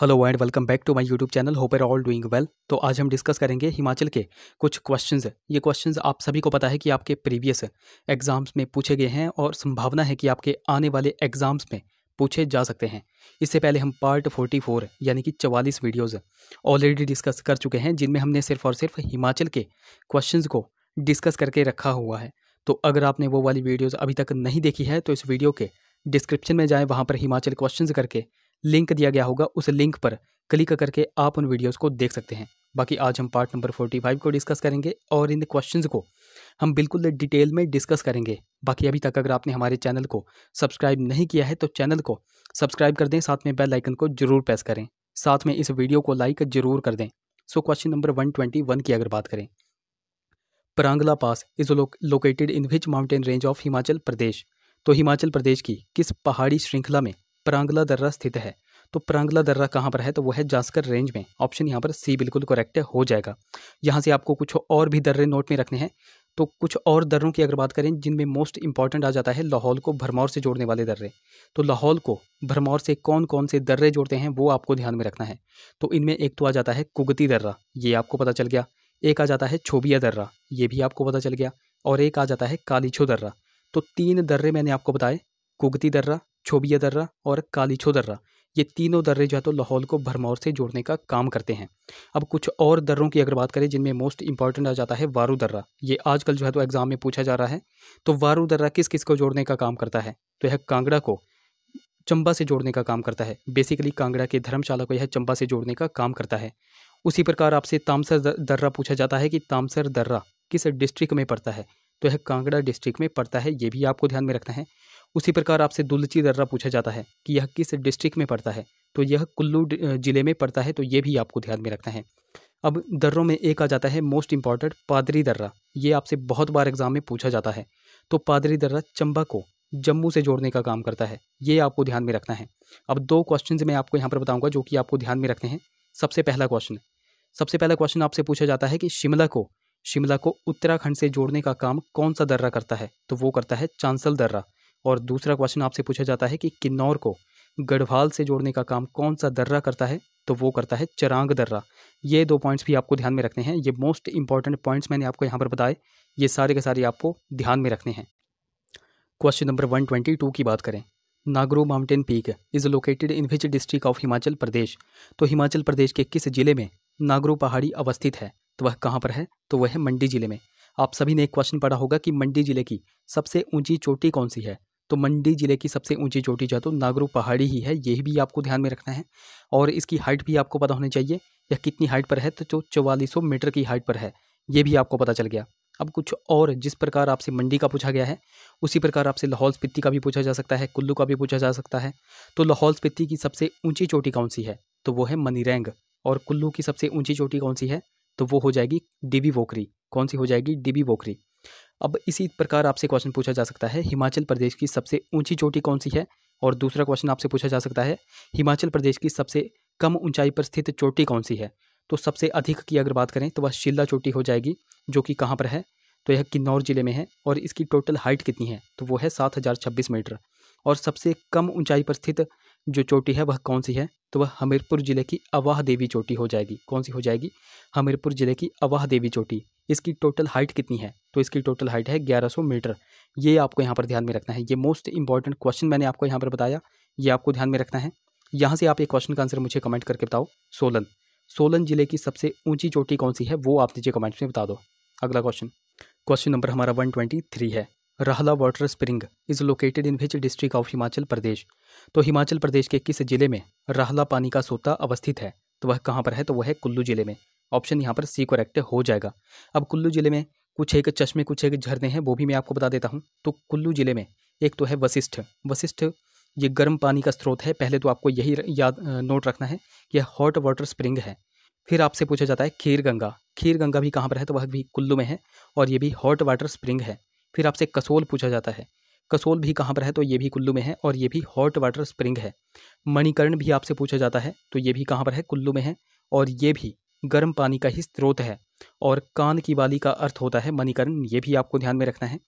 hello and welcome back to my YouTube channel hope are all doing well तो आज हम discuss करेंगे हिमाचल के कुछ क्वेश्चंस ये क्वेश्चंस आप सभी को पता है कि आपके प्रीवियस एग्ज़ाम्स में पूछे गए हैं और संभावना है कि आपके आने वाले एग्ज़ाम्स में पूछे जा सकते हैं इससे पहले हम पार्ट 44 यानी कि 44 वीडियोज़ ऑलरेडी डिस्कस कर चुके हैं जिनमें हमने सिर्फ और सिर्फ हिमाचल के क्वेश्चन को डिस्कस करके रखा हुआ है तो अगर आपने वो वाली वीडियोज़ अभी तक नहीं देखी है तो इस वीडियो के डिस्क्रिप्शन में जाएं वहाँ पर हिमाचल क्वेश्चंस करके लिंक दिया गया होगा उस लिंक पर क्लिक करके आप उन वीडियोस को देख सकते हैं बाकी आज हम पार्ट नंबर फोर्टी फाइव को डिस्कस करेंगे और इन क्वेश्चंस को हम बिल्कुल डिटेल में डिस्कस करेंगे बाकी अभी तक अगर आपने हमारे चैनल को सब्सक्राइब नहीं किया है तो चैनल को सब्सक्राइब कर दें साथ में बेल आइकन को जरूर प्रेस करें साथ में इस वीडियो को लाइक जरूर कर दें so question number one twenty one की अगर बात करें Parangla pass is located in which mountain range of Himachal Pradesh तो हिमाचल प्रदेश की किस पहाड़ी श्रृंखला में परांगला दर्रा स्थित है तो परांगला दर्रा कहाँ पर है तो वो है जास्कर रेंज में ऑप्शन यहाँ पर सी बिल्कुल करेक्ट हो जाएगा यहाँ से आपको कुछ और भी दर्रे नोट में रखने हैं तो कुछ और दर्रों की अगर बात करें जिनमें मोस्ट इंपॉर्टेंट आ जाता है लाहौल को भरमौर से जोड़ने वाले दर्रे तो लाहौल को भरमौर से कौन कौन से दर्रे जोड़ते हैं वो आपको ध्यान में रखना है तो इनमें एक तो आ जाता है कुगती दर्रा ये आपको पता चल गया एक आ जाता है छोबिया दर्रा ये भी आपको पता चल गया और एक आ जाता है कालीछो दर्रा तो तीन दर्रे मैंने आपको बताए कुगती दर्रा छोबिया दर्रा और कालीछो दर्रा ये तीनों दर्रे जो है तो लाहौल को भरमौर से जोड़ने का काम करते हैं अब कुछ और दर्रों की अगर बात करें जिनमें मोस्ट इंपॉर्टेंट आ जाता है वारू दर्रा ये आजकल जो है तो एग्ज़ाम में पूछा जा रहा है तो वारू दर्रा किस किस को जोड़ने का काम करता है तो यह कांगड़ा को चंबा से जोड़ने का काम करता है बेसिकली कांगड़ा के धर्मशाला को यह चंबा से जोड़ने का काम करता है उसी प्रकार आपसे तामसर दर्रा पूछा जाता है कि तामसर दर्रा किस डिस्ट्रिक्ट में पड़ता है तो यह कांगड़ा डिस्ट्रिक्ट में पड़ता है ये भी आपको ध्यान में रखना है उसी प्रकार आपसे दुलची दर्रा पूछा जाता है कि यह किस डिस्ट्रिक्ट में पड़ता है तो यह कुल्लू ज़िले में पड़ता है तो ये भी आपको ध्यान में रखना है अब दर्रों में एक आ जाता है मोस्ट इम्पॉर्टेंट पादरी दर्रा ये आपसे बहुत बार एग्ज़ाम में पूछा जाता है तो पादरी दर्रा चंबा को जम्मू से जोड़ने का काम करता है ये आपको ध्यान में रखना है अब दो क्वेश्चन मैं आपको यहाँ पर बताऊँगा जो कि आपको ध्यान में रखने हैं सबसे पहला क्वेश्चन सबसे पहला क्वेश्चन आपसे पूछा जाता है कि शिमला को शिमला को उत्तराखंड से जोड़ने का काम कौन सा दर्रा करता है तो वो करता है चांसल दर्रा और दूसरा क्वेश्चन आपसे पूछा जाता है कि किन्नौर को गढ़वाल से जोड़ने का काम कौन सा दर्रा करता है तो वो करता है चरांग दर्रा ये दो पॉइंट्स भी आपको ध्यान में रखने हैं ये मोस्ट इंपॉर्टेंट पॉइंट्स मैंने आपको यहाँ पर बताए ये सारे के सारे आपको ध्यान में रखने हैं question number one twenty two की बात करें Nagru mountain peak is located in which district of Himachal Pradesh तो हिमाचल प्रदेश के किस जिले में नागरू पहाड़ी अवस्थित है तो वह कहाँ पर है तो वह है मंडी जिले में आप सभी ने एक क्वेश्चन पढ़ा होगा कि मंडी जिले की सबसे ऊंची चोटी कौन सी है तो मंडी ज़िले की सबसे ऊंची चोटी जो तो नागरू पहाड़ी ही है यही भी आपको ध्यान में रखना है और इसकी हाइट भी आपको पता होनी चाहिए यह कितनी हाइट पर है तो जो चौवालीस मीटर की हाइट पर है ये भी आपको पता चल गया अब कुछ और जिस प्रकार आपसे मंडी का पूछा गया है उसी प्रकार आपसे लाहौल स्पीति का भी पूछा जा सकता है कुल्लू का भी पूछा जा सकता है तो लाहौल स्पीति की सबसे ऊंची चोटी कौन सी है तो वो है मनीरेंग और कुल्लू की सबसे ऊंची चोटी कौन सी है तो वो हो जाएगी डीबी वोकरी कौन सी हो जाएगी डीबी वोकरी अब इसी प्रकार आपसे क्वेश्चन पूछा जा सकता है हिमाचल प्रदेश की सबसे ऊंची चोटी कौन सी है और दूसरा क्वेश्चन आपसे पूछा जा सकता है हिमाचल प्रदेश की सबसे कम ऊंचाई पर स्थित चोटी कौन सी है तो सबसे अधिक की अगर बात करें तो वह शिल्ला चोटी हो जाएगी जो कि कहाँ पर है तो यह किन्नौर जिले में है और इसकी टोटल हाइट कितनी है तो वो है सात हज़ार छब्बीस मीटर और सबसे कम ऊंचाई पर स्थित जो चोटी है वह कौन सी है तो वह हमीरपुर जिले की अवाह देवी चोटी हो जाएगी कौन सी हो जाएगी हमीरपुर जिले की अवाह देवी चोटी इसकी टोटल हाइट कितनी है तो इसकी टोटल हाइट है 1100 मीटर ये आपको यहाँ पर ध्यान में रखना है ये मोस्ट इंपॉर्टेंट क्वेश्चन मैंने आपको यहाँ पर बताया ये आपको ध्यान में रखना है यहाँ से आप एक क्वेश्चन का आंसर मुझे कमेंट करके बताओ सोलन सोलन जिले की सबसे ऊंची चोटी कौन सी है वो आप नीचे कमेंट में बता दो अगला क्वेश्चन क्वेश्चन नंबर हमारा वन ट्वेंटी थ्री है Rahla water spring is located in which district of Himachal Pradesh तो हिमाचल प्रदेश के किस जिले में रहला पानी का सोता अवस्थित है तो वह कहाँ पर है तो वह है कुल्लू जिले में ऑप्शन यहाँ पर सी करेक्ट हो जाएगा अब कुल्लू जिले में कुछ एक चश्मे कुछ एक झरने हैं वो भी मैं आपको बता देता हूँ तो कुल्लू ज़िले में एक तो है वशिष्ठ वशिष्ठ ये गर्म पानी का स्रोत है पहले तो आपको यही याद नोट रखना है कि हॉट वाटर स्प्रिंग है फिर आपसे पूछा जाता है खीर गंगा खीर गंगा भी कहाँ पर है तो वह भी कुल्लू में है और ये भी हॉट वाटर स्प्रिंग है फिर आपसे कसोल पूछा जाता है कसोल भी कहाँ पर है तो ये भी कुल्लू में है और ये भी हॉट वाटर स्प्रिंग है मणिकर्ण भी आपसे पूछा जाता है तो ये भी कहाँ पर है कुल्लू में है और ये भी गर्म पानी का ही स्रोत है और कान की बाली का अर्थ होता है मणिकरण ये भी आपको ध्यान में रखना है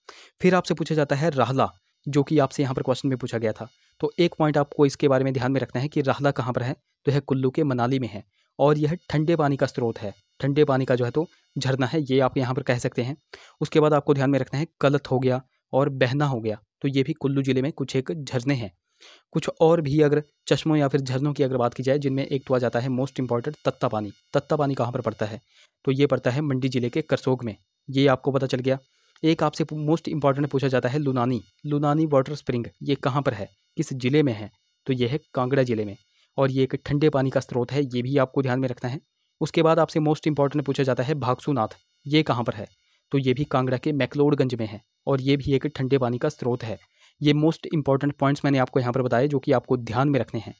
फिर आपसे पूछा जाता है राहला जो कि आपसे यहाँ पर क्वेश्चन में पूछा गया था तो एक पॉइंट आपको इसके बारे में ध्यान में रखना है कि राहला कहाँ पर है तो यह कुल्लू के मनाली में है और यह ठंडे पानी का स्रोत है ठंडे पानी का जो है तो झरना है ये आप यहाँ पर कह सकते हैं उसके बाद आपको ध्यान में रखना है कलत हो गया और बहना हो गया तो ये भी कुल्लू जिले में कुछ एक झरने हैं कुछ और भी अगर चश्मों या फिर झरनों की अगर बात की जाए जिनमें एक तो आ जाता है मोस्ट इंपॉर्टेंट तत्ता पानी तत्ता पानी कहाँ पर पड़ता है तो ये पड़ता है मंडी जिले के करसोग में ये आपको पता चल गया एक आपसे मोस्ट इंपॉर्टेंट पूछा जाता है लुनानी लुनानी वाटर स्प्रिंग ये कहाँ पर है किस जिले में है तो ये है कांगड़ा जिले में और ये एक ठंडे पानी का स्रोत है ये भी आपको ध्यान में रखना है उसके बाद आपसे मोस्ट इंपॉर्टेंट पूछा जाता है भागसूनाथ ये कहाँ पर है तो ये भी कांगड़ा के मैकलोडगंज में है और ये भी एक ठंडे पानी का स्रोत है ये मोस्ट इंपॉर्टेंट पॉइंट्स मैंने आपको यहाँ पर बताए जो कि आपको ध्यान में रखने हैं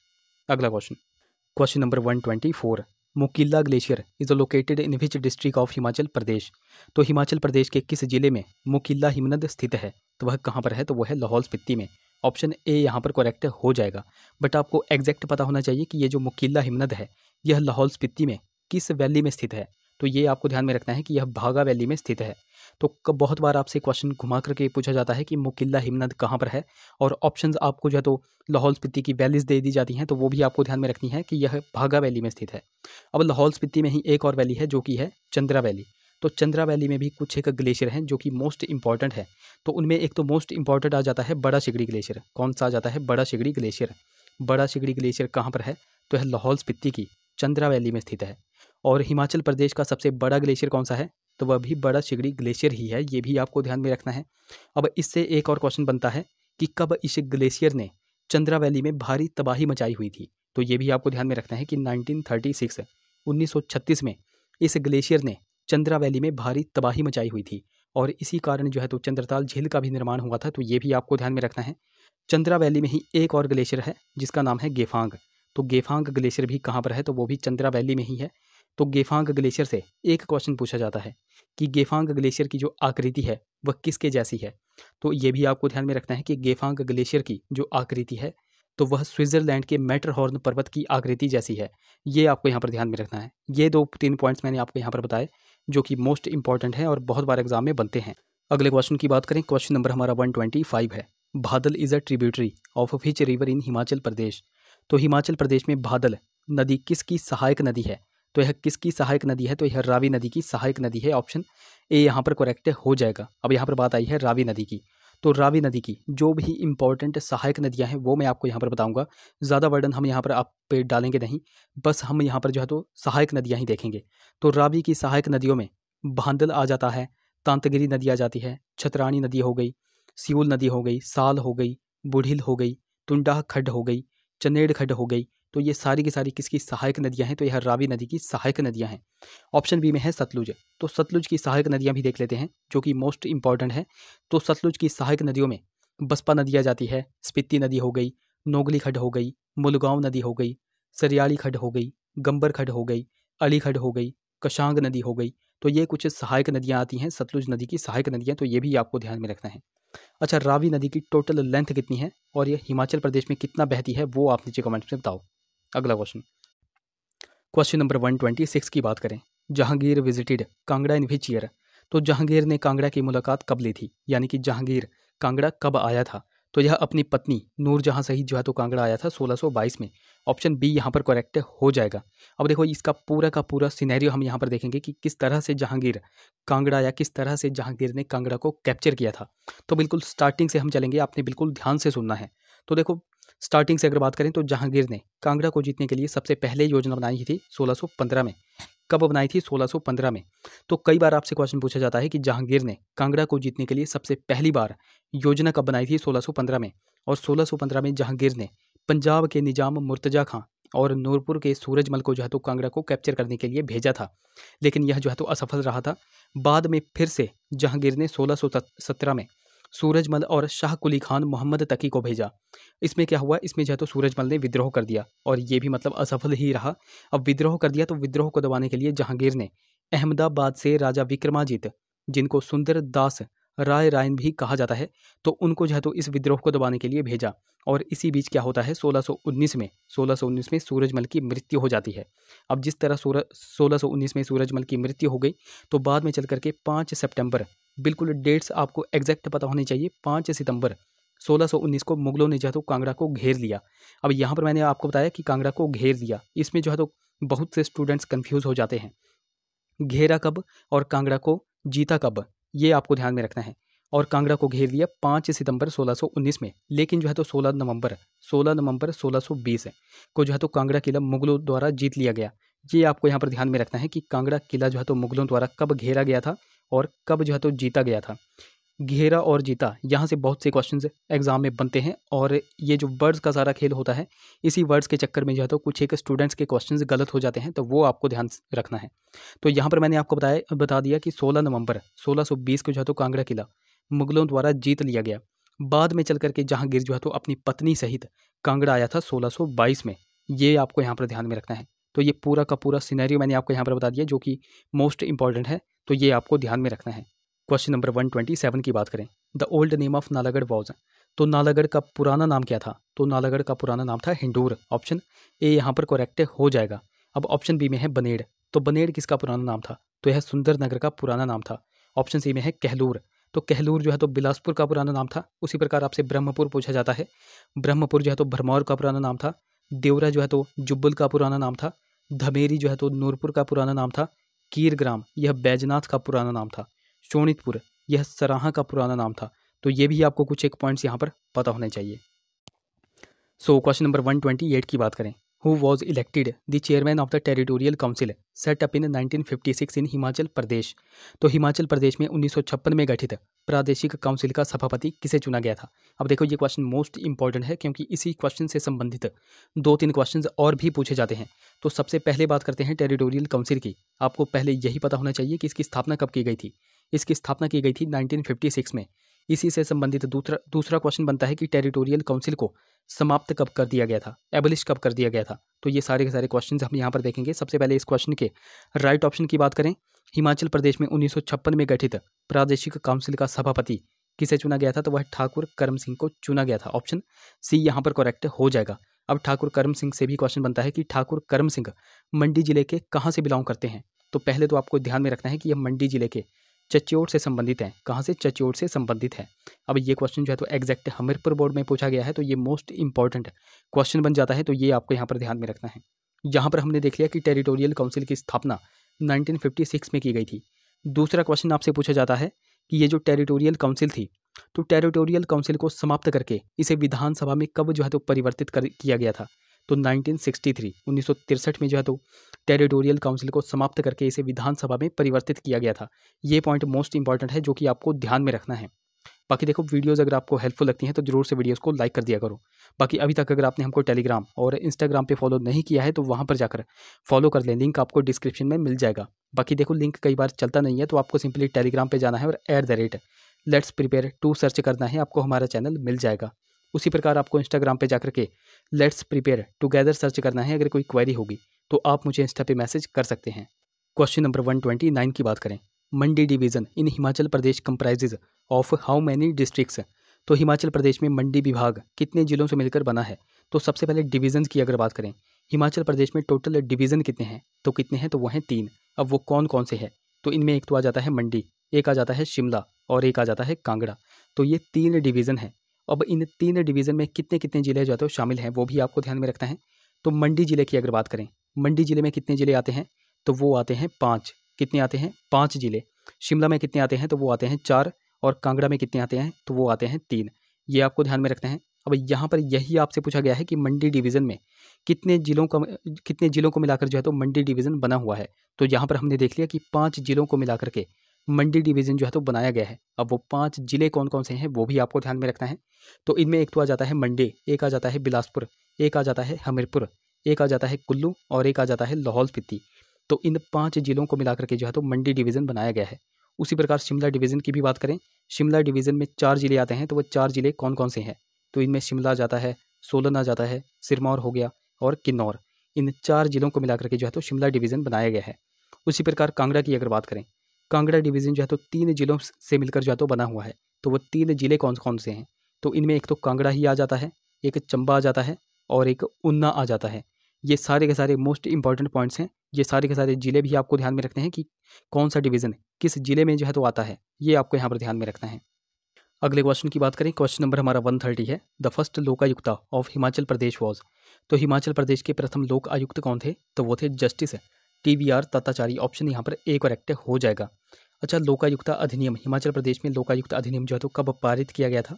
अगला question question number one twenty four Mukila glacier is located in which district of Himachal Pradesh तो हिमाचल प्रदेश के किस जिले में मुकीला हिमनद स्थित है तो वह कहाँ पर है तो वह है लाहौल स्पिति में ऑप्शन ए यहाँ पर करेक्ट हो जाएगा बट आपको एग्जैक्ट पता होना चाहिए कि ये जो मुकीला हिमनद है यह लाहौल स्पिति में किस वैली में स्थित है तो ये आपको ध्यान में रखना है कि यह भागा वैली में स्थित है तो बहुत बार आपसे क्वेश्चन घुमा करके पूछा जाता है कि मुकिल्ला हिमनद कहाँ पर है और ऑप्शंस आपको जो है तो लाहौल स्पीति की वैलीज दे दी जाती हैं तो वो भी आपको ध्यान में रखनी है कि यह भागा वैली में स्थित है अब लाहौल स्पीति में ही एक और वैली है जो कि है चंद्रा वैली तो चंद्रा वैली में भी कुछ एक ग्लेशियर हैं जो कि मोस्ट इंपॉर्टेंट है तो उनमें एक तो मोस्ट इंपॉर्टेंट आ जाता है बड़ा शिगड़ी ग्लेशियर कौन सा आ जाता है बड़ा शिगड़ी ग्लेशियर बड़ा शिगड़ी ग्लेशियर कहाँ पर है तो यह लाहौल स्पीति की चंद्रा वैली में स्थित है और हिमाचल प्रदेश का सबसे बड़ा ग्लेशियर कौन सा है तो वह भी बड़ा शिगड़ी ग्लेशियर ही है ये भी आपको ध्यान में रखना है अब इससे एक और क्वेश्चन बनता है कि कब इस ग्लेशियर ने चंद्रा वैली में भारी तबाही मचाई हुई थी तो ये भी आपको ध्यान में रखना है कि 1936 1936 में इस ग्लेशियर ने चंद्रा वैली में भारी तबाही मचाई हुई थी और इसी कारण जो है तो चंद्रताल झील का भी निर्माण हुआ था तो ये भी आपको ध्यान में रखना है चंद्रा वैली में ही एक और ग्लेशियर है जिसका नाम है गेफांग तो गेफांग ग्लेशियर भी कहाँ पर है तो वो भी चंद्रा वैली में ही है तो गेफांग ग्लेशियर से एक क्वेश्चन पूछा जाता है कि गेफांग ग्लेशियर की जो आकृति है वह किसके जैसी है तो ये भी आपको ध्यान में रखना है कि गेफांग ग्लेशियर की जो आकृति है तो वह स्विट्ज़रलैंड के मेटरहॉर्न पर्वत की आकृति जैसी है ये आपको यहाँ पर ध्यान में रखना है ये दो तीन पॉइंट्स मैंने आपको यहाँ पर बताए जो कि मोस्ट इंपॉर्टेंट है और बहुत बार एग्जाम में बनते हैं अगले क्वेश्चन की बात करें क्वेश्चन नंबर हमारा वन ट्वेंटी फाइव है Bhadal is a tributary of which river in Himachal Pradesh तो हिमाचल प्रदेश में भादल नदी किसकी सहायक नदी है तो यह किसकी सहायक नदी है तो यह रावी नदी की सहायक नदी है ऑप्शन ए यहाँ पर करेक्ट हो जाएगा अब यहाँ पर बात आई है रावी नदी की तो रावी नदी की जो भी इंपॉर्टेंट सहायक नदियाँ हैं वो मैं आपको यहाँ पर बताऊँगा ज़्यादा वर्डन हम यहाँ पर आप पे डालेंगे नहीं बस हम यहाँ पर जो है तो सहायक नदियाँ ही देखेंगे तो रावी की सहायक नदियों में भांदल आ जाता है तांतगिरी नदी आ जाती है छतरानी नदी हो गई सियूल नदी हो गई साल हो गई बुढ़िल हो गई तुंडाह खड्ड हो गई चनेड़ खड्ड हो गई तो ये सारी की सारी किसकी सहायक नदियाँ हैं तो यह रावी नदी की सहायक नदियाँ हैं ऑप्शन बी में है सतलुज तो सतलुज की सहायक नदियाँ भी देख लेते हैं जो कि मोस्ट इंपॉर्टेंट है तो सतलुज की सहायक नदियों में बसपा नदी आ जाती है स्पिति नदी हो गई नोगली खड हो गई मुलगांव नदी हो गई सरियाली खड हो गई गंबर खड हो गई अली खड हो गई कशांग नदी हो गई तो ये कुछ सहायक नदियाँ आती हैं सतलुज नदी की सहायक नदियाँ तो ये भी आपको ध्यान में रखना है अच्छा रावी नदी की टोटल लेंथ कितनी है और यह हिमाचल प्रदेश में कितना बहती है वो आप नीचे कमेंट्स में बताओ अगला question question number one twenty six की बात करें Jahangir visited Kangra in which year तो जहांगीर ने कांगड़ा की मुलाकात कब ली थी यानी कि जहांगीर कांगड़ा कब आया था तो यह अपनी पत्नी नूरजहां सहित जो है तो कांगड़ा आया था 1622 में ऑप्शन बी यहाँ पर करेक्ट हो जाएगा अब देखो इसका पूरा का पूरा सिनेरियो हम यहाँ पर देखेंगे कि किस तरह से जहांगीर कांगड़ा या किस तरह से जहांगीर ने कांगड़ा को कैप्चर किया था तो बिल्कुल स्टार्टिंग से हम चलेंगे आपने बिल्कुल ध्यान से सुनना है तो देखो स्टार्टिंग से अगर बात करें तो जहांगीर ने कांगड़ा को जीतने के लिए सबसे पहले योजना बनाई थी 1615 में कब बनाई थी 1615 में तो कई बार आपसे क्वेश्चन पूछा जाता है कि जहांगीर ने कांगड़ा को जीतने के लिए सबसे पहली बार योजना कब बनाई थी 1615 में और 1615 में जहांगीर ने पंजाब के निजाम मुर्तजा खां और नूरपुर के सूरजमल को जो है तो कांगड़ा को कैप्चर करने के लिए भेजा था लेकिन यह जो है तो असफल रहा था बाद में फिर से जहांगीर ने सत्रह में सूरजमल और कुली खान मोहम्मद तकी को भेजा इसमें क्या हुआ इसमें जो है तो सूरजमल ने विद्रोह कर दिया और ये भी मतलब असफल ही रहा अब विद्रोह कर दिया तो विद्रोह को दबाने के लिए जहांगीर ने अहमदाबाद से राजा विक्रमाजीत जिनको सुंदर दास राय रायन भी कहा जाता है तो उनको जो है तो इस विद्रोह को दबाने के लिए भेजा और इसी बीच क्या होता है 1619 में 1619 में सूरजमल की मृत्यु हो जाती है अब जिस तरह सोलह 1619 में सूरजमल की मृत्यु हो गई तो बाद में चल करके 5 सितंबर बिल्कुल डेट्स आपको एग्जैक्ट पता होनी चाहिए पाँच सितंबर 1619 को मुगलों ने जो है तो कांगड़ा को घेर लिया अब यहाँ पर मैंने आपको बताया कि कांगड़ा को घेर लिया इसमें जो है तो बहुत से स्टूडेंट्स कन्फ्यूज़ हो जाते हैं घेरा कब और कांगड़ा को जीता कब ये आपको ध्यान में रखना है और कांगड़ा को घेर लिया पाँच सितंबर 1619 में लेकिन जो है तो 16 नवंबर 16 नवंबर 1620 को जो है तो कांगड़ा किला मुगलों द्वारा जीत लिया गया ये आपको यहाँ पर ध्यान में रखना है कि कांगड़ा किला जो है तो मुगलों द्वारा कब घेरा गया था और कब जो है तो जीता गया था घेरा और जीता यहाँ से बहुत से क्वेश्चंस एग्जाम में बनते हैं और ये जो वर्ड्स का सारा खेल होता है इसी वर्ड्स के चक्कर में जो है तो कुछ एक स्टूडेंट्स के क्वेश्चंस गलत हो जाते हैं तो वो आपको ध्यान रखना है तो यहाँ पर मैंने आपको बताया बता दिया कि 16 नवंबर 1620 को जो है तो कांगड़ा किला मुगलों द्वारा जीत लिया गया बाद में चल करके जहांगीर जो है तो अपनी पत्नी सहित कांगड़ा आया था सोलह में ये आपको यहाँ पर ध्यान में रखना है तो ये पूरा का पूरा सिनेरियो मैंने आपको यहाँ पर बता दिया जो कि मोस्ट इंपॉर्टेंट है तो ये आपको ध्यान में रखना है question number one twenty seven की बात करें the old name of Nalagarh was तो नालागढ़ का पुराना नाम क्या था तो नालागढ़ का पुराना नाम था हिंडूर ऑप्शन ए यहाँ पर करेक्ट हो जाएगा अब ऑप्शन बी में है बनेड़ तो बनेड़ किसका पुराना नाम था तो यह सुंदर नगर का पुराना नाम था ऑप्शन सी में है कहलूर तो कहलूर जो है तो बिलासपुर का पुराना नाम था उसी प्रकार आपसे ब्रह्मपुर पूछा जाता है ब्रह्मपुर जो है तो भरमौर का पुराना नाम था देवरा जो है तो जुब्बल का पुराना नाम था धमेरी जो है तो नूरपुर का पुराना नाम था कीरग्राम यह बैजनाथ का पुराना नाम था शोणितपुर यह सराहा का पुराना नाम था तो ये भी आपको कुछ एक पॉइंट्स यहाँ पर पता होने चाहिए सो question number one twenty eight की बात करें who who was elected the chairman of the territorial council in nineteen fifty six in Himachal Pradesh तो हिमाचल प्रदेश में उन्नीस सौ छप्पन में गठित प्रादेशिक काउंसिल का सभापति किसे चुना गया था अब देखो ये क्वेश्चन मोस्ट इंपॉर्टेंट है क्योंकि इसी क्वेश्चन से संबंधित दो तीन क्वेश्चन और भी पूछे जाते हैं तो सबसे पहले बात करते हैं टेरिटोरियल काउंसिल की आपको पहले यही पता होना चाहिए कि इसकी स्थापना कब की गई थी इसकी स्थापना की गई थी नाइनटीन फिफ्टी सिक्स में इसी से संबंधित दूसरा दूसरा क्वेश्चन बनता है कि टेरिटोरियल काउंसिल को समाप्त कब कर दिया गया था एबलिश कब कर दिया गया था तो ये सारे के सारे क्वेश्चन हम यहाँ पर देखेंगे सबसे पहले इस क्वेश्चन के राइट ऑप्शन की बात करें हिमाचल प्रदेश में उन्नीस में गठित प्रादेशिक काउंसिल का सभापति किसे चुना गया था तो वह ठाकुर कर्म सिंह को चुना गया था ऑप्शन सी यहाँ पर करेक्ट हो जाएगा अब ठाकुर कर्म सिंह से भी क्वेश्चन बनता है कि ठाकुर कर्म सिंह मंडी जिले के कहाँ से बिलोंग करते हैं तो पहले तो आपको ध्यान में रखना है कि यह मंडी जिले के चच्योट से संबंधित हैं कहाँ से चच्योट से संबंधित है अब ये क्वेश्चन जो है तो एग्जैक्ट हमीरपुर बोर्ड में पूछा गया है तो ये मोस्ट इंपॉर्टेंट क्वेश्चन बन जाता है तो ये आपको यहाँ पर ध्यान में रखना है यहाँ पर हमने देख लिया कि टेरिटोरियल काउंसिल की स्थापना 1956 में की गई थी दूसरा क्वेश्चन आपसे पूछा जाता है कि ये जो टेरिटोरियल काउंसिल थी तो टेरिटोरियल काउंसिल को समाप्त करके इसे विधानसभा में कब जो है तो परिवर्तित कर किया गया था तो 1963 1963 में जो है तो टेरिटोरियल काउंसिल को समाप्त करके इसे विधानसभा में परिवर्तित किया गया था ये पॉइंट मोस्ट इंपॉर्टेंट है जो कि आपको ध्यान में रखना है बाकी देखो वीडियोस अगर आपको हेल्पफुल लगती हैं तो जरूर से वीडियोस को लाइक कर दिया करो बाकी अभी तक अगर आपने हमको टेलीग्राम और इंस्टाग्राम पे फॉलो नहीं किया है तो वहाँ पर जाकर फॉलो कर लें लिंक आपको डिस्क्रिप्शन में मिल जाएगा बाकी देखो लिंक कई बार चलता नहीं है तो आपको सिंपली टेलीग्राम पर जाना है और at the rate let's prepare to search करना है आपको हमारा चैनल मिल जाएगा उसी प्रकार आपको इंस्टाग्राम पे जाकर के लेट्स प्रिपेयर टुगेदर सर्च करना है अगर कोई क्वेरी होगी तो आप मुझे इंस्टा पे मैसेज कर सकते हैं question number one twenty nine की बात करें Mandi division in Himachal Pradesh comprises of how many districts तो हिमाचल प्रदेश में मंडी विभाग कितने जिलों से मिलकर बना है तो सबसे पहले डिवीज़न की अगर बात करें हिमाचल प्रदेश में टोटल डिवीज़न कितने हैं तो कितने हैं तो वह हैं तीन अब वो कौन कौन से हैं तो इनमें एक तो आ जाता है मंडी एक आ जाता है शिमला और एक आ जाता है कांगड़ा तो ये तीन डिवीज़न है अब इन तीन डिवीज़न में कितने कितने ज़िले जो है तो शामिल हैं वो भी आपको ध्यान में रखना है तो मंडी ज़िले की अगर बात करें मंडी ज़िले में कितने ज़िले आते हैं तो वो आते हैं पाँच कितने आते हैं पाँच ज़िले शिमला में कितने आते हैं तो वो आते हैं चार और कांगड़ा में कितने आते हैं तो वो आते हैं तीन ये आपको ध्यान में रखते हैं अब यहाँ पर यही आपसे पूछा गया है कि मंडी डिवीज़न में कितने ज़िलों का कितने ज़िलों को मिलाकर जो है तो मंडी डिवीज़न बना हुआ है तो यहाँ पर हमने देख लिया कि पाँच ज़िलों को मिलाकर के मंडी डिवीज़न जो है तो बनाया गया है अब वो पांच ज़िले कौन कौन से हैं वो भी आपको ध्यान में रखना है तो इनमें एक तो आ जाता है मंडी एक आ जाता है बिलासपुर एक आ जाता है हमीरपुर एक आ जाता है कुल्लू और एक आ जाता है लाहौल स्पीति तो इन पाँच ज़िलों को मिलाकर के जो है तो मंडी डिवीज़न बनाया गया है उसी प्रकार शिमला डिवीज़न की भी बात करें शिमला डिवीज़न में चार ज़िले आते हैं तो वो चार ज़िले कौन कौन से हैं तो इनमें शिमला जाता है सोलन आ जाता है सिरमौर हो गया और किन्नौर इन चार ज़िलों को मिलाकर के जो है तो शिमला डिवीज़न बनाया गया है उसी प्रकार कांगड़ा की अगर बात करें कांगड़ा डिवीज़न जो है तो तीन ज़िलों से मिलकर जो है तो बना हुआ है तो वो तीन ज़िले कौन कौन से हैं तो इनमें एक तो कांगड़ा ही आ जाता है एक चंबा आ जाता है और एक उन्ना आ जाता है ये सारे के सारे मोस्ट इंपॉर्टेंट पॉइंट्स हैं ये सारे के सारे ज़िले भी आपको ध्यान में रखते हैं कि कौन सा डिवीज़न किस ज़िले में जो है तो आता है ये आपको यहाँ पर ध्यान में रखना है अगले क्वेश्चन की बात करें क्वेश्चन नंबर हमारा वन थर्टी है the first Lokayukta of Himachal Pradesh was तो हिमाचल प्रदेश के प्रथम लोक आयुक्त कौन थे तो वो थे justice T V R Tatachari option यहाँ पर ए करेक्ट हो जाएगा अच्छा लोकायुक्त अधिनियम हिमाचल प्रदेश में लोकायुक्त अधिनियम जो है तो कब पारित किया गया था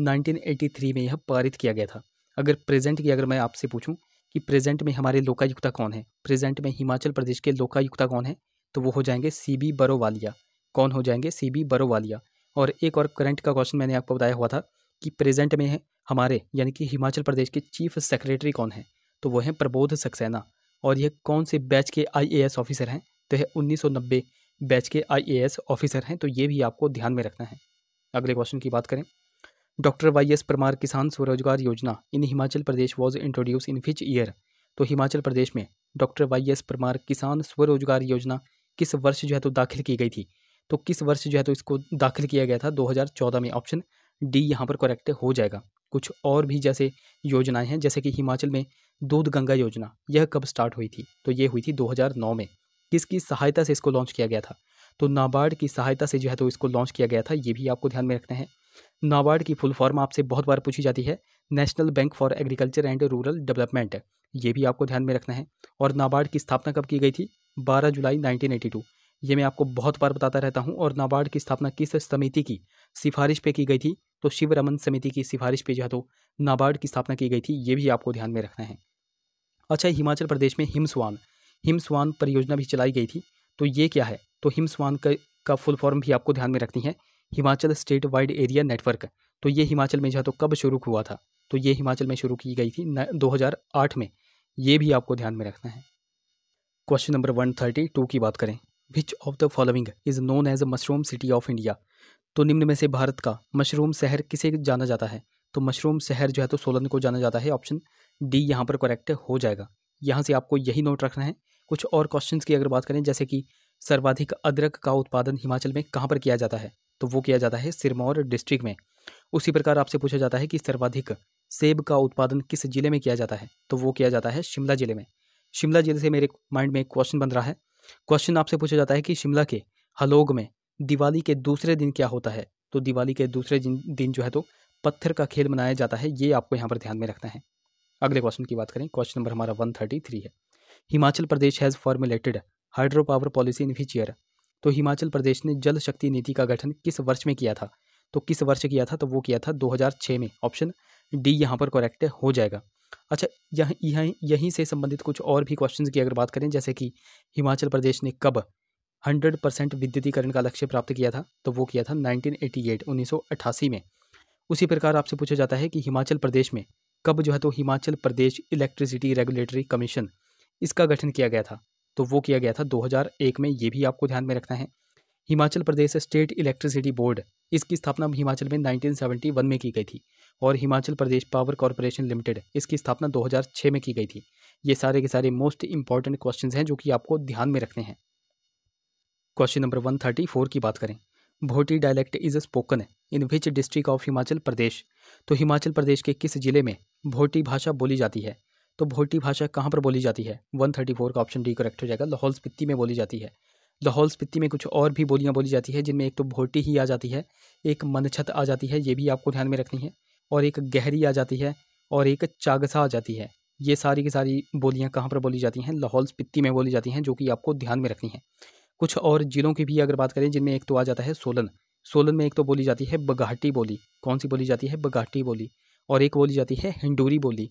1983 में यह पारित किया गया था अगर प्रेजेंट की अगर मैं आपसे पूछूं कि प्रेजेंट में हमारे लोकायुक्ता कौन है प्रेजेंट में हिमाचल प्रदेश के लोकायुक्ता कौन है तो वो हो जाएंगे सी बी बरोवालिया कौन हो जाएंगे सी बी बरोवालिया और एक और करंट का क्वेश्चन मैंने आपको बताया हुआ था कि प्रेजेंट में हमारे यानी कि हिमाचल प्रदेश के चीफ सेक्रेटरी कौन है तो वो हैं प्रबोध सक्सेना और यह कौन से बैच के आईएएस ऑफिसर हैं तो यह उन्नीस बैच के आईएएस ऑफिसर हैं तो ये भी आपको ध्यान में रखना है अगले क्वेश्चन की बात करें doctor Y S Parmar Kisan Swarozgar Yojana in Himachal Pradesh was introduced in which year तो हिमाचल प्रदेश में doctor Y S Parmar Kisan Swarozgar योजना किस वर्ष जो है तो दाखिल की गई थी तो किस वर्ष जो है तो इसको दाखिल किया गया था 2014 में ऑप्शन डी यहाँ पर करेक्ट हो जाएगा कुछ और भी जैसे योजनाएं हैं जैसे कि हिमाचल में दूध गंगा योजना यह कब स्टार्ट हुई थी तो ये हुई थी 2009 में किसकी सहायता से इसको लॉन्च किया गया था तो नाबार्ड की सहायता से जो है तो इसको लॉन्च किया गया था ये भी आपको ध्यान में रखना है नाबार्ड की फुल फॉर्म आपसे बहुत बार पूछी जाती है national bank for agriculture and rural development ये भी आपको ध्यान में रखना है और नाबार्ड की स्थापना कब की गई थी 12 जुलाई 1982 ये मैं आपको बहुत बार बताता रहता हूँ और नाबार्ड की स्थापना किस समिति की सिफारिश पे की गई थी तो शिव रमन समिति की सिफारिश पे जो है तो नाबार्ड की स्थापना की गई थी ये भी आपको ध्यान में रखना है अच्छा हिमाचल प्रदेश में हिमस्वान हिमस्वान परियोजना भी चलाई गई थी तो ये क्या है तो हिमस्वान का, का फुल फॉर्म भी आपको ध्यान में रखनी है Himachal state wide area network तो ये हिमाचल में जो है तो कब शुरू हुआ था तो ये हिमाचल में शुरू की गई थी दो में ये भी आपको ध्यान में रखना है question number one thirty two की बात करें which of the following is known as a mushroom city of India तो निम्न में से भारत का मशरूम शहर किसे जाना जाता है तो मशरूम शहर जो है तो सोलन को जाना जाता है ऑप्शन डी यहाँ पर करेक्ट हो जाएगा यहाँ से आपको यही नोट रखना है कुछ और क्वेश्चन की अगर बात करें जैसे कि सर्वाधिक अदरक का उत्पादन हिमाचल में कहाँ पर किया जाता है तो वो किया जाता है सिरमौर डिस्ट्रिक्ट में उसी प्रकार आपसे पूछा जाता है कि सर्वाधिक सेब का उत्पादन किस जिले में किया जाता है तो वो किया जाता है शिमला जिले में शिमला जिले से मेरे माइंड में एक क्वेश्चन बन रहा है क्वेश्चन आपसे पूछा जाता है कि शिमला के हलोग में दिवाली के दूसरे दिन क्या होता है तो दिवाली के दूसरे दिन जो है तो पत्थर का खेल मनाया जाता है ये आपको यहाँ पर ध्यान में रखना है अगले क्वेश्चन की बात करें क्वेश्चन नंबर हमारा वन थर्टी थ्री है Himachal Pradesh has formulated hydro power policy in which year तो हिमाचल प्रदेश ने जल शक्ति नीति का गठन किस वर्ष में किया था तो किस वर्ष किया था तो वो किया था 2006 में ऑप्शन डी यहाँ पर करेक्ट हो जाएगा अच्छा यहाँ यह यहीं से संबंधित कुछ और भी क्वेश्चन की अगर बात करें जैसे कि हिमाचल प्रदेश ने कब 100 परसेंट विद्युतीकरण का लक्ष्य प्राप्त किया था तो वो किया था 1988 1988 में उसी प्रकार आपसे पूछा जाता है कि हिमाचल प्रदेश में कब जो है तो Himachal Pradesh electricity regulatory commission इसका गठन किया गया था तो वो किया गया था दो में ये भी आपको ध्यान में रखना है Himachal Pradesh state electricity board इसकी स्थापना हिमाचल में 1971 में की गई थी और Himachal Pradesh power corporation limited इसकी स्थापना 2006 में की गई थी ये सारे के सारे मोस्ट इंपॉर्टेंट क्वेश्चन हैं जो कि आपको ध्यान में रखने हैं क्वेश्चन नंबर फोर की बात करें Bhoti dialect is spoken in which district of Himachal Pradesh तो हिमाचल प्रदेश के किस जिले में भोटी भाषा बोली जाती है तो भोटी भाषा कहाँ पर बोली जाती है 134 का ऑप्शन डी करेक्ट हो जाएगा लाहौल स्पीति में बोली जाती है लाहौल स्पीति में कुछ और भी बोलियाँ बोली जाती है जिनमें एक तो भोटी ही आ जाती है एक मनछत आ जाती है ये भी आपको ध्यान में रखनी है और एक गहरी आ जाती है और एक चागसा आ जाती है ये सारी की सारी बोलियाँ कहाँ पर बोली जाती हैं लाहौल स्पीति में बोली जाती हैं जो कि आपको ध्यान में रखनी है कुछ और ज़िलों की भी अगर बात करें जिनमें एक तो आ जाता है सोलन सोलन में एक तो बोली जाती है बघाटी बोली कौन सी बोली जाती है बघाटी बोली और एक बोली जाती है हिंडूरी बोली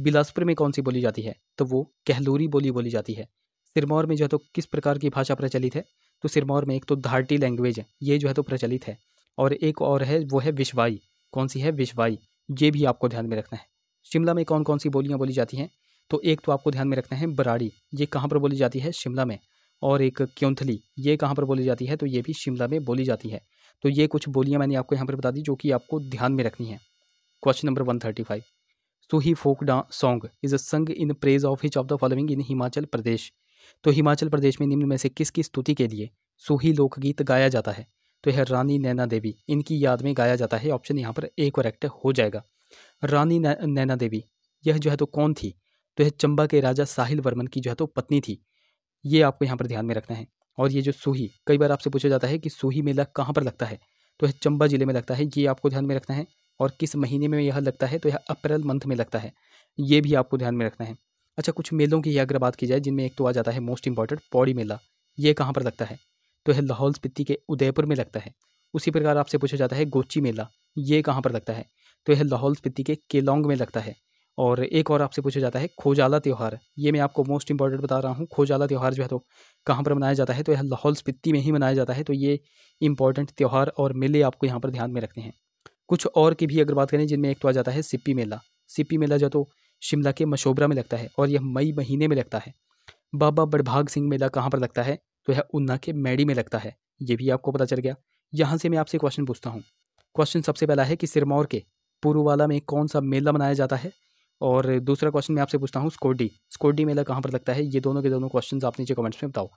बिलासपुर में कौन सी बोली जाती है तो वो कहलूरी बोली बोली जाती है सिरमौर में जो है तो किस प्रकार की भाषा प्रचलित है तो सिरमौर में एक तो धारटी लैंग्वेज है ये जो है तो प्रचलित है और एक और है वो है विश्वाई कौन सी है विश्वाई ये भी आपको ध्यान में रखना है शिमला में कौन कौन सी बोलियाँ बोली जाती हैं तो एक तो आपको ध्यान में रखना है बराड़ी ये कहाँ पर बोली जाती है शिमला में और एक क्योंथली ये कहाँ पर बोली जाती है तो ये भी शिमला में बोली जाती है तो ये कुछ बोलियाँ मैंने आपको यहाँ पर बता दी जो कि आपको ध्यान में रखनी है question number one thirty five ही folk dance song is a song in praise of which of the following in Himachal Pradesh तो हिमाचल प्रदेश में निम्न में से किसकी स्तुति के लिए सूही लोकगीत गाया जाता है तो यह रानी नैना देवी इनकी याद में गाया जाता है ऑप्शन यहाँ पर ए करेक्ट हो जाएगा रानी नैना देवी यह जो है तो कौन थी तो यह चंबा के राजा साहिल वर्मन की जो है तो पत्नी थी ये आपको यहाँ पर ध्यान में रखना है और ये जो सूही कई बार आपसे पूछा जाता है कि सूही मेला कहाँ पर लगता है तो यह चंबा जिले में लगता है ये आपको ध्यान में रखना है और किस महीने में यह लगता है तो यह अप्रैल मंथ में लगता है ये भी आपको ध्यान में रखना है अच्छा कुछ मेलों की अगर बात की जाए जिनमें एक तो आ जाता है मोस्ट इंपॉर्टेंट पौड़ी मेला ये कहाँ पर लगता है तो यह लाहौल स्पिति के उदयपुर में लगता है उसी प्रकार आपसे पूछा जाता है गोची मेला ये कहाँ पर लगता है तो यह लाहौल स्पीति के केलोंग में लगता है और एक और आपसे पूछा जाता है खोजाला त्यौहार ये मैं आपको मोस्ट इंपॉर्टेंट बता रहा हूँ खोजाला त्यौहार जो है तो कहाँ पर मनाया जाता है तो यह लाहौल स्पीति में ही मनाया जाता है तो ये इंपॉर्टेंट त्यौहार और मेले आपको यहाँ पर ध्यान में रखने हैं कुछ और की भी अगर बात करें जिनमें एक तो आ जाता है सिप्पी मेला सिप्पी मेला जो तो शिमला के मशोबरा में लगता है और यह मई महीने में लगता है बाबा बड़भाग सिंह मेला कहाँ पर लगता है तो यह ऊना के मैडी में लगता है ये भी आपको पता चल गया यहाँ से मैं आपसे क्वेश्चन पूछता हूँ क्वेश्चन सबसे पहला है कि सिरमौर के पुरुवाला में कौन सा मेला मनाया जाता है और दूसरा क्वेश्चन मैं आपसे पूछता हूँ स्कोडी स्कोडी मेला कहाँ पर लगता है ये दोनों के दोनों क्वेश्चन आप नीचे कमेंट्स में बताओ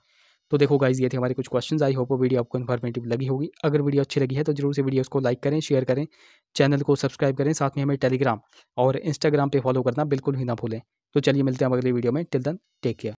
तो देखो गाइज ये थे हमारे कुछ क्वेश्चंस आई होप वीडियो आपको इन्फॉर्मेटिव लगी होगी अगर वीडियो अच्छी लगी है तो जरूर से वीडियो को लाइक करें शेयर करें चैनल को सब्सक्राइब करें साथ में हमें टेलीग्राम और इंस्टाग्राम पर फॉलो करना बिल्कुल भी ना भूलें तो चलिए मिलते हैं अगले वीडियो में टिल दन टेक केयर